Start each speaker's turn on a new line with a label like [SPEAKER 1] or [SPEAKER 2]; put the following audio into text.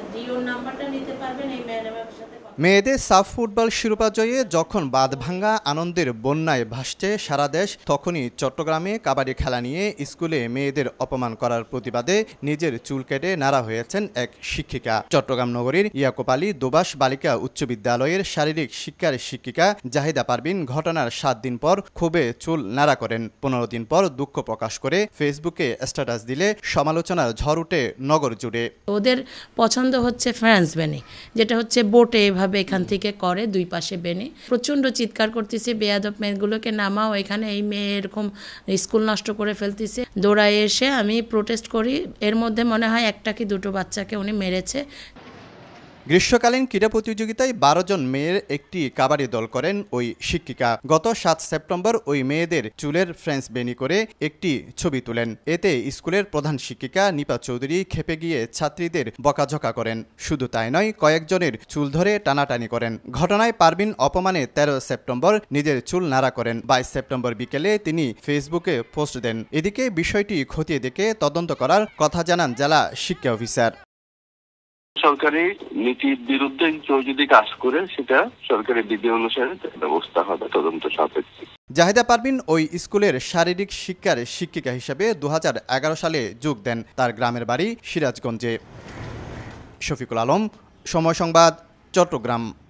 [SPEAKER 1] আচ্ছা,
[SPEAKER 2] মেয়েদের SAFF football শিরোপা জয়ে যখন বাদ ভাঙ্গা আনন্দের বন্যায় ভাসছে সারা দেশ তখনই চট্টগ্রামে কাবাডি খেলা নিয়ে স্কুলে মেয়েদের অপমান করার প্রতিবাদে নিজের চুল কেটে নাড়া হয়েছেন এক শিক্ষিকা চট্টগ্রাম নগরীর ইয়াকুপালি দোবাস বালিকা উচ্চ বিদ্যালয়ের শারীরিক শিক্ষার শিক্ষিকা জাহিদা পারবিন ঘটনার সাত দিন পর ক্ষোভে চুল নাড়া করেন পনেরো দিন পর দুঃখ প্রকাশ করে ফেসবুকে স্ট্যাটাস দিলে সমালোচনার ঝড় উঠে নগর জুড়ে
[SPEAKER 1] ওদের পছন্দ পছন্দ হচ্ছে ফ্রান্স বেনে যেটা হচ্ছে বোটে এভাবে এখান থেকে করে দুই পাশে বেনে প্রচণ্ড চিৎকার করতেছে বেয়াদব মেয়েগুলোকে নামাও এখানে এই মেয়ে এরকম স্কুল নষ্ট করে ফেলতেছে দৌড়ায় এসে আমি প্রোটেস্ট করি এর মধ্যে মনে হয় একটা কি দুটো বাচ্চাকে উনি মেরেছে
[SPEAKER 2] গ্রীষ্মকালীন ক্রীড়া প্রতিযোগিতায় বারো জন মেয়ের একটি কাবাডি দল করেন ওই শিক্ষিকা গত সাত সেপ্টেম্বর ওই মেয়েদের চুলের ফ্রেন্স বেনি করে একটি ছবি তুলেন এতে স্কুলের প্রধান শিক্ষিকা নিপা চৌধুরী খেপে গিয়ে ছাত্রীদের বকাঝকা করেন শুধু তাই নয় কয়েকজনের চুল ধরে টানাটানি করেন ঘটনায় পারবিন অপমানে ১৩ সেপ্টেম্বর নিজের চুল নাড়া করেন বাইশ সেপ্টেম্বর বিকেলে তিনি ফেসবুকে পোস্ট দেন এদিকে বিষয়টি খতিয়ে দেখে তদন্ত করার কথা জানান জেলা শিক্ষা অফিসার
[SPEAKER 3] সরকারি নীতির বিরুদ্ধে কেউ যদি কাজ করে সেটা সরকারি বিধি অনুসারে ব্যবস্থা হবে
[SPEAKER 2] তদন্ত সাপেক্ষে জাহিদা পারভিন ওই স্কুলের শারীরিক শিক্ষার শিক্ষিকা হিসেবে দু সালে যোগ দেন তার গ্রামের বাড়ি সিরাজগঞ্জে শফিকুল আলম সময় সংবাদ চট্টগ্রাম